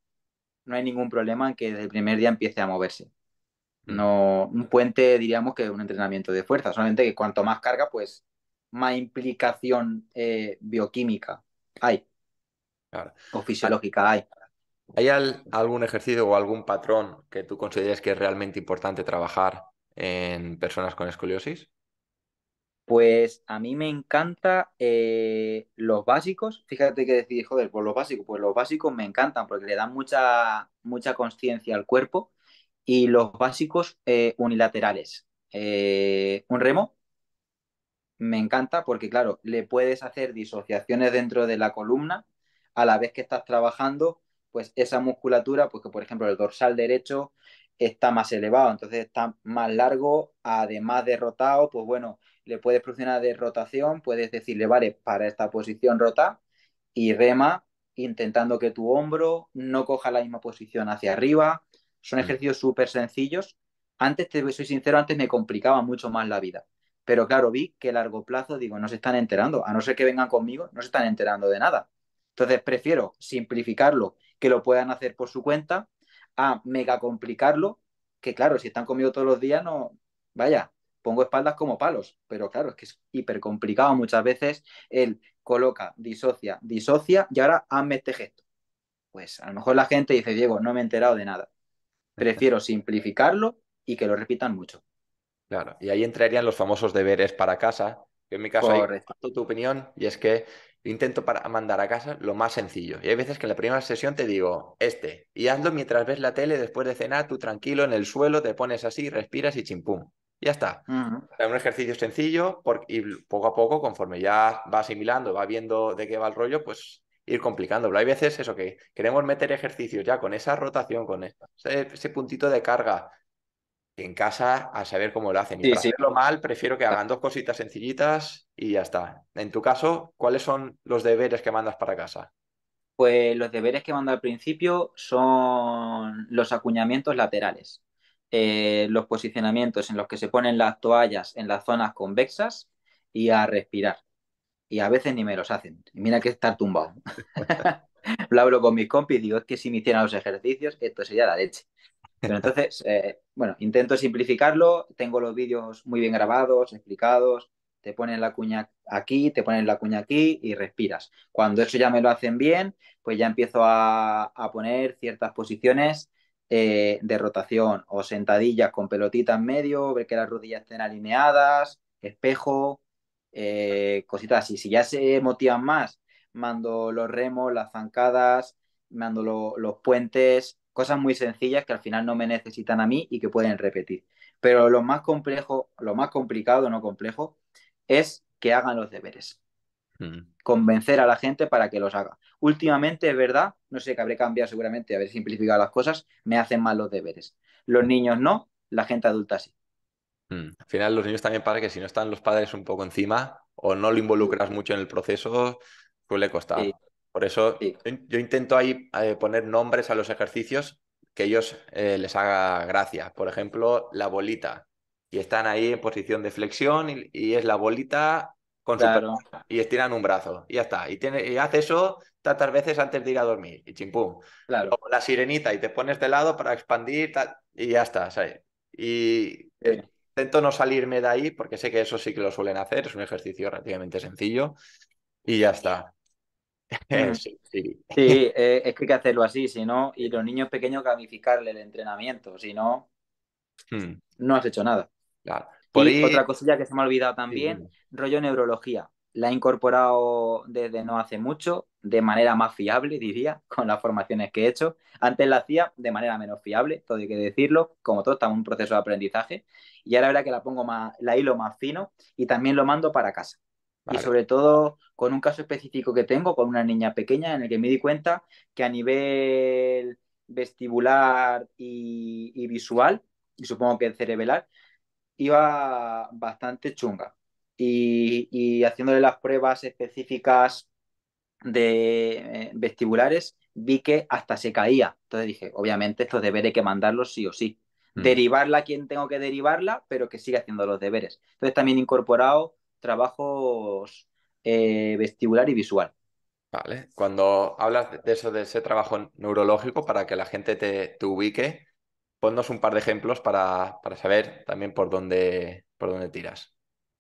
no hay ningún problema en que desde el primer día empiece a moverse. Mm. No, un puente diríamos que es un entrenamiento de fuerza, solamente que cuanto más carga, pues más implicación eh, bioquímica hay. O fisiológica hay. ¿Hay algún ejercicio o algún patrón que tú consideres que es realmente importante trabajar en personas con escoliosis? Pues a mí me encanta eh, los básicos. Fíjate que decís, joder, pues los básicos, pues los básicos me encantan porque le dan mucha, mucha conciencia al cuerpo. Y los básicos eh, unilaterales. Eh, un remo me encanta porque, claro, le puedes hacer disociaciones dentro de la columna a la vez que estás trabajando, pues esa musculatura, porque pues por ejemplo el dorsal derecho está más elevado, entonces está más largo, además derrotado, pues bueno le puedes proporcionar de rotación, puedes decirle, vale, para esta posición rota y rema intentando que tu hombro no coja la misma posición hacia arriba. Son mm. ejercicios súper sencillos. Antes, te soy sincero, antes me complicaba mucho más la vida. Pero claro, vi que a largo plazo, digo, no se están enterando. A no ser que vengan conmigo, no se están enterando de nada. Entonces, prefiero simplificarlo, que lo puedan hacer por su cuenta, a mega complicarlo, que claro, si están conmigo todos los días, no, vaya, pongo espaldas como palos, pero claro, es que es hiper complicado muchas veces. Él coloca, disocia, disocia y ahora hazme este gesto. Pues a lo mejor la gente dice, Diego, no me he enterado de nada. <laughs> Prefiero simplificarlo y que lo repitan mucho. Claro, y ahí entrarían los famosos deberes para casa, que en mi caso tu opinión y es que intento para mandar a casa lo más sencillo. Y hay veces que en la primera sesión te digo, este, y hazlo mientras ves la tele, después de cenar, tú tranquilo en el suelo, te pones así, respiras y chimpum ya está. un ejercicio sencillo y poco a poco, conforme ya va asimilando, va viendo de qué va el rollo, pues ir complicándolo. Hay veces eso que queremos meter ejercicios ya con esa rotación, con ese, puntito de carga. En casa, a saber cómo lo hacen. Y si para hacerlo mal, prefiero que ah. hagan dos cositas sencillitas y ya está. En tu caso, ¿cuáles son los deberes que mandas para casa? Pues los deberes que mando al principio son los acuñamientos laterales. Eh, los posicionamientos en los que se ponen las toallas en las zonas convexas y a respirar. Y a veces ni me los hacen. mira que estar tumbado. <laughs> hablo con mis compis y digo, es que si me hicieran los ejercicios, esto sería la leche. Pero entonces, eh, bueno, intento simplificarlo. Tengo los vídeos muy bien grabados, explicados. Te ponen la cuña aquí, te ponen la cuña aquí y respiras. Cuando eso ya me lo hacen bien, pues ya empiezo a, a poner ciertas posiciones eh, de rotación o sentadillas con pelotitas en medio, ver que las rodillas estén alineadas, espejo, eh, cositas así. Si ya se motivan más, mando los remos, las zancadas, mando los puentes, cosas muy sencillas que al final no me necesitan a mí y que pueden repetir. Pero lo más complejo, lo más complicado, no complejo, es que hagan los deberes. Mm. convencer a la gente para que los haga. Últimamente, es verdad, no sé que habré cambiado seguramente, haber simplificado las cosas, me hacen mal los deberes. Los niños no, la gente adulta sí. Mm. Al final, los niños también para que si no están los padres un poco encima o no lo involucras mucho en el proceso, pues le Por eso yo, intento ahí eh, poner nombres a los ejercicios que ellos eh, les haga gracia. Por ejemplo, la bolita. Y están ahí en posición de flexión y es la bolita y estiran un brazo y ya está. Y, tiene, y hace eso tantas veces antes de ir a dormir y chimpum. Claro. la sirenita y te pones de lado para expandir y ya está. Y intento no salirme de ahí porque sé que eso sí que lo suelen hacer, es un ejercicio relativamente sencillo y ya está. <laughs> Mm. sí, eh, es que hay que hacerlo así, si no, y los niños pequeños gamificarle el entrenamiento, si no, mm. no has hecho nada. Claro otra cosilla que se me ha olvidado también, rollo neurología. La he incorporado desde no hace mucho, de manera más fiable, <laughs> diría, con las formaciones que he hecho. Antes la hacía de manera menos fiable, todo hay que decirlo, como todo, está en un proceso de aprendizaje. Y ahora la verdad que la pongo más, la hilo más fino y también lo mando para casa. Y sobre todo con un caso específico que tengo, con una niña pequeña, en el que me di cuenta que a nivel vestibular y, y visual, y supongo que cerebelar, iba bastante chunga y, haciéndole las pruebas específicas de eh, vestibulares vi que hasta se caía. Entonces dije, obviamente estos deberes hay que mandarlos sí o sí. Mm. Derivarla a quien tengo que derivarla, pero que siga haciendo los deberes. Entonces también he incorporado trabajos eh, vestibular y visual. Vale, cuando hablas de eso, de ese trabajo neurológico, para que la gente te, te ubique, ponnos un par de ejemplos para, saber también por dónde, por dónde tiras.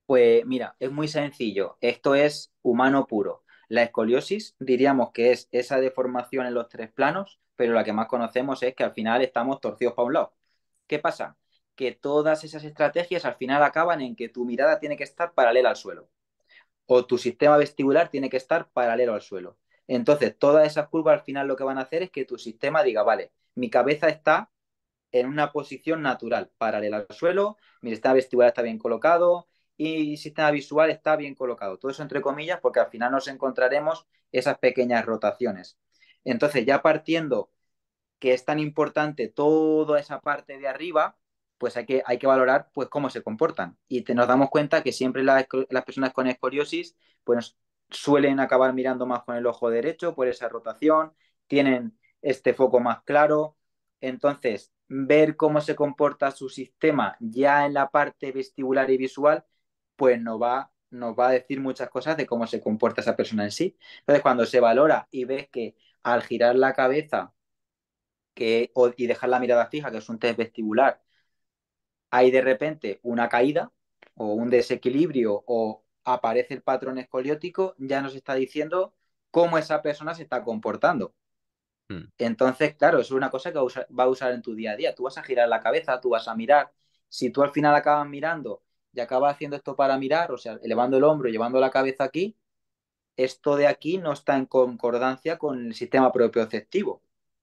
Pues mira, es muy sencillo. Esto es humano puro. La escoliosis diríamos que es esa deformación en los tres planos, pero la que más conocemos es que al final estamos torcidos para un lado. ¿Qué pasa? Que todas esas estrategias al final acaban en que tu mirada tiene que estar paralela al suelo o tu sistema vestibular tiene que estar paralelo al suelo. Entonces, todas esas curvas al final lo que van a hacer es que tu sistema diga, vale, mi cabeza está en una posición natural, paralela al suelo, mi sistema vestibular está bien colocado y sistema visual está bien colocado. Todo eso entre comillas porque al final nos encontraremos esas pequeñas rotaciones. Entonces, ya partiendo que es tan importante toda esa parte de arriba, pues hay que, hay que valorar pues, cómo se comportan. Y te, nos damos cuenta que siempre las, personas con escoliosis pues, suelen acabar mirando más con el ojo derecho por esa rotación, tienen este foco más claro, entonces, ver cómo se comporta su sistema ya en la parte vestibular y visual, pues nos va, a decir muchas cosas de cómo se comporta esa persona en sí. Entonces, cuando se valora y ves que al girar la cabeza y dejar la mirada fija, que es un test vestibular, hay de repente una caída o un desequilibrio o aparece el patrón escoliótico, ya nos está diciendo cómo esa persona se está comportando. Mm. Entonces, claro, eso es una cosa que va a usar en tu día a día. Tú vas a girar la cabeza, tú vas a mirar. Si tú al final acabas mirando y acabas haciendo esto para mirar, o sea, elevando el hombro, llevando la cabeza aquí, esto de aquí no está en concordancia con el sistema propioceptivo.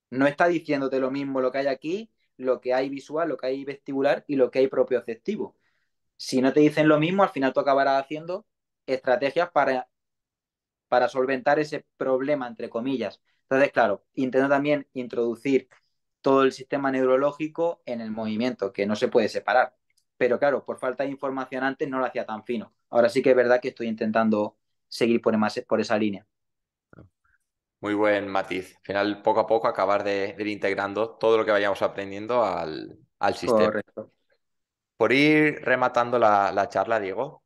No está diciéndote lo mismo lo que hay aquí, lo que hay visual, lo que hay vestibular y lo que hay propioceptivo. Si no te dicen lo mismo, al final tú acabarás haciendo estrategias para, para solventar ese problema, entre comillas. Entonces, claro, intento también introducir todo el sistema neurológico en el movimiento, que no se puede separar. Pero claro, por falta de información antes no lo hacía tan fino. Ahora sí que es verdad que estoy intentando seguir por, esa línea. Muy buen matiz. Al final, poco a poco, acabar de, ir integrando todo lo que vayamos aprendiendo al, sistema. Por ir rematando la, charla, Diego,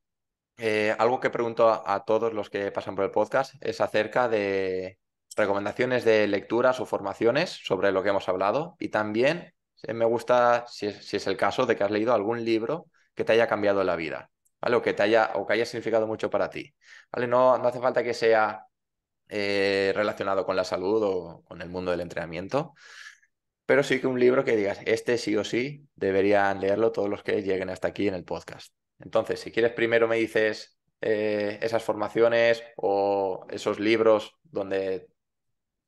eh, algo que pregunto a, todos los que pasan por el podcast es acerca de, recomendaciones de lecturas o formaciones sobre lo que hemos hablado y también eh, me gusta, si es, el caso, de que has leído algún libro que te haya cambiado la vida, O que te haya, o que haya significado mucho para ti, ¿vale? No, no hace falta que sea eh, relacionado con la salud o con el mundo del entrenamiento, pero sí que un libro que digas, este sí o sí deberían leerlo todos los que lleguen hasta aquí en el podcast. Entonces, si quieres, primero me dices eh, esas formaciones o esos libros donde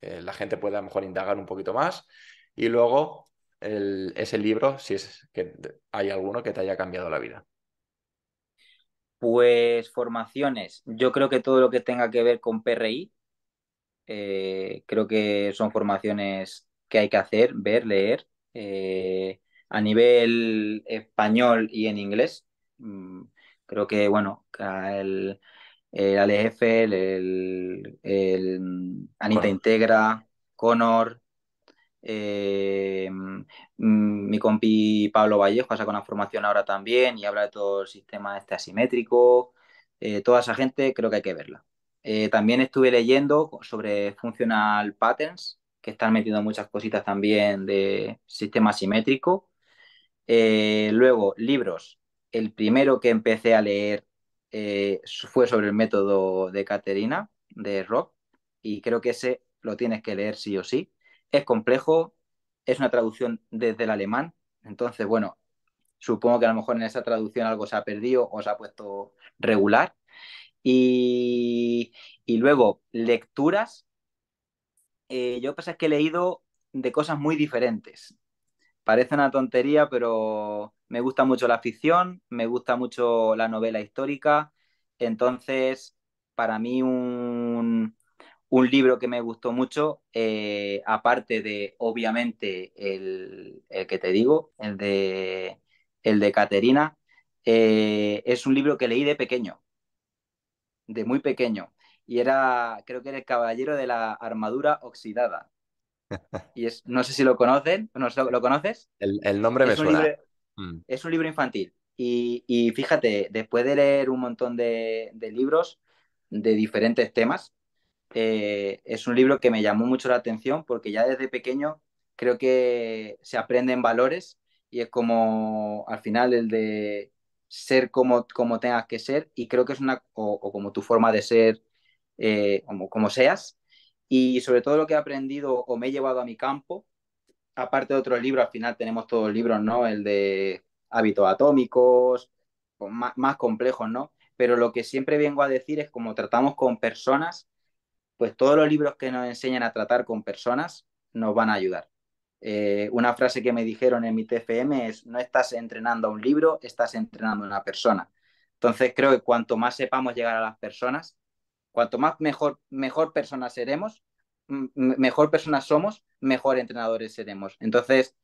eh, la gente pueda a lo mejor indagar un poquito más. Y luego ese libro, si es que hay alguno que te haya cambiado la vida. Pues formaciones. Yo creo que todo lo que tenga que ver con PRI, eh, creo que son formaciones que hay que hacer, ver, leer, eh, a nivel español y en inglés. Mm, creo que, bueno, el, eh, el Alex el, Anita Integra, Connor eh, mm, mi compi Pablo Vallejo saca una formación ahora también y habla de todo el sistema este asimétrico. Eh, toda esa gente creo que hay que verla. también estuve leyendo sobre Functional Patterns, que están metiendo muchas cositas también de sistema asimétrico. luego, libros. El primero que empecé a leer eh, fue sobre el método de Caterina, de Rock, y creo que ese lo tienes que leer sí o sí. Es complejo, es una traducción desde el alemán, entonces, bueno, supongo que a lo mejor en esa traducción algo se ha perdido o se ha puesto regular. Y, luego, lecturas. Eh, yo pasa es que he leído de cosas muy diferentes. Parece una tontería, pero me gusta mucho la ficción, me gusta mucho la novela histórica. Entonces, para mí un, libro que me gustó mucho, eh, aparte de, obviamente, el, que te digo, el de, el de Caterina, eh, es un libro que leí de pequeño, de muy pequeño, y era, creo que era El Caballero de la Armadura Oxidada. <laughs> Y es, no sé si lo conocen, ¿no, ¿lo conoces? El, nombre me suena. Mm. Es un libro infantil. Y, fíjate, después de leer un montón de, libros de diferentes temas, eh, es un libro que me llamó mucho la atención porque ya desde pequeño creo que se aprenden valores y es como al final el de ser como, tengas que ser y creo que es una, como tu forma de ser, eh, como, como seas. Y sobre todo lo que he aprendido o me he llevado a mi campo aparte de otro libro, al final tenemos todos los libros, ¿no? El de hábitos atómicos, más, complejos, ¿no? Pero lo que siempre vengo a decir es como tratamos con personas, pues todos los libros que nos enseñan a tratar con personas nos van a ayudar. Eh, una frase que me dijeron en mi TFM es, no estás entrenando a un libro, estás entrenando a una persona. Entonces creo que cuanto más sepamos llegar a las personas, cuanto más mejor, mejor personas seremos mejor personas somos, mejor entrenadores seremos. Entonces,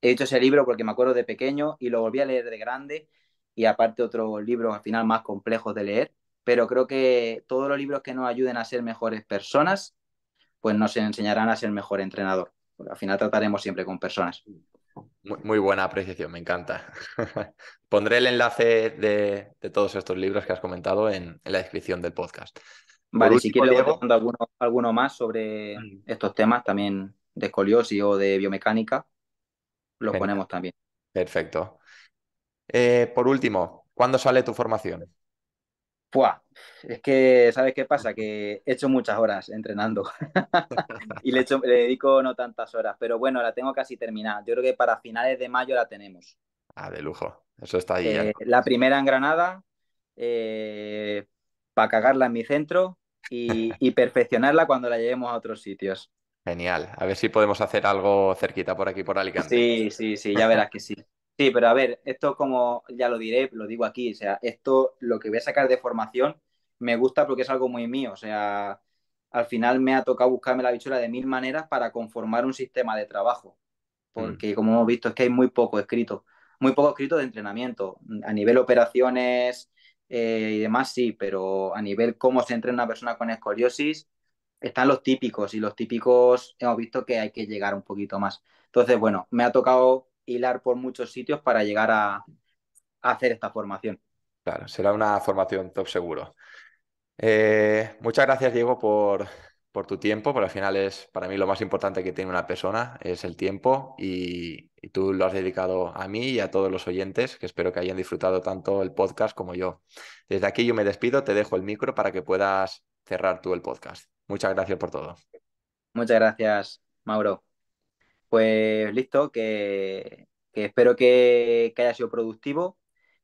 he hecho ese libro porque me acuerdo de pequeño y lo volví a leer de grande y aparte otro libro al final más complejo de leer, pero creo que todos los libros que nos ayuden a ser mejores personas, pues nos enseñarán a ser mejor entrenador. al final trataremos siempre con personas. Muy, buena apreciación, me encanta. <laughs> Pondré el enlace de, todos estos libros que has comentado en la descripción del podcast. Vale, si quieres Diego, alguno, alguno más sobre mm. estos temas también de escoliosis o de biomecánica, lo ponemos también. Perfecto. Eh, por último, ¿cuándo sale tu formación? Pua, es que, ¿sabes qué pasa? Que he hecho muchas horas entrenando <laughs> y le, dedico no tantas horas, pero bueno, la tengo casi terminada. Yo creo que para finales de mayo la tenemos. Ah, de lujo. Eso está ahí. Eh, la primera en Granada, eh, para cagarla en mi centro, y, perfeccionarla cuando la llevemos a otros sitios. Genial. A ver si podemos hacer algo cerquita por aquí, por Alicante. Sí, sí, sí, ya verás que sí. Sí, pero a ver, esto como ya lo diré, lo digo aquí, o sea, esto lo que voy a sacar de formación me gusta porque es algo muy mío, o sea, al final me ha tocado buscarme la bichuela de mil maneras para conformar un sistema de trabajo, porque mm. como hemos visto es que hay muy poco escrito, muy poco escrito de entrenamiento, a nivel operaciones, eh, y demás, sí, pero a nivel cómo se entrena una persona con escoliosis, están los típicos y los típicos hemos visto que hay que llegar un poquito más. Entonces, bueno, me ha tocado hilar por muchos sitios para llegar a, hacer esta formación. Claro, será una formación top seguro. Eh, muchas gracias, Diego, por, por tu tiempo, porque al final es para mí lo más importante que tiene una persona, es el tiempo y, tú lo has dedicado a mí y a todos los oyentes, que espero que hayan disfrutado tanto el podcast como yo. Desde aquí yo me despido, te dejo el micro para que puedas cerrar tú el podcast. Muchas gracias por todo. Muchas gracias, Mauro. Pues listo, que, espero que, que haya sido productivo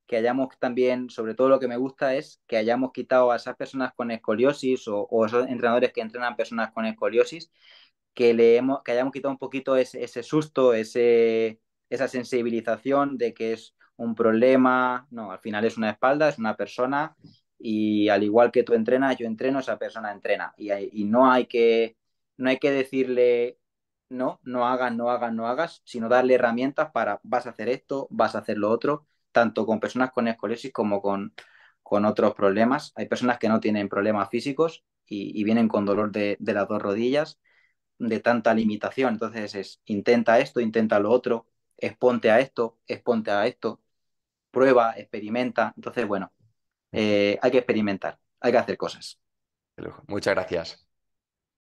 que hayamos también, sobre todo lo que me gusta es que hayamos quitado a esas personas con escoliosis o, o esos entrenadores que entrenan personas con escoliosis, que, que hayamos quitado un poquito ese, susto, ese, esa sensibilización de que es un problema, no, al final es una espalda, es una persona y al igual que tú entrenas, yo entreno, esa persona entrena y, y no, hay que, no hay que decirle no, no hagas, no hagas, no hagas, sino darle herramientas para vas a hacer esto, vas a hacer lo otro tanto con personas con escoliosis como con, con otros problemas. Hay personas que no tienen problemas físicos y, vienen con dolor de, las dos rodillas, de tanta limitación. Entonces es, intenta esto, intenta lo otro, exponte a esto, exponte a esto, prueba, experimenta. Entonces, bueno, eh, hay que experimentar, hay que hacer cosas. Muchas gracias.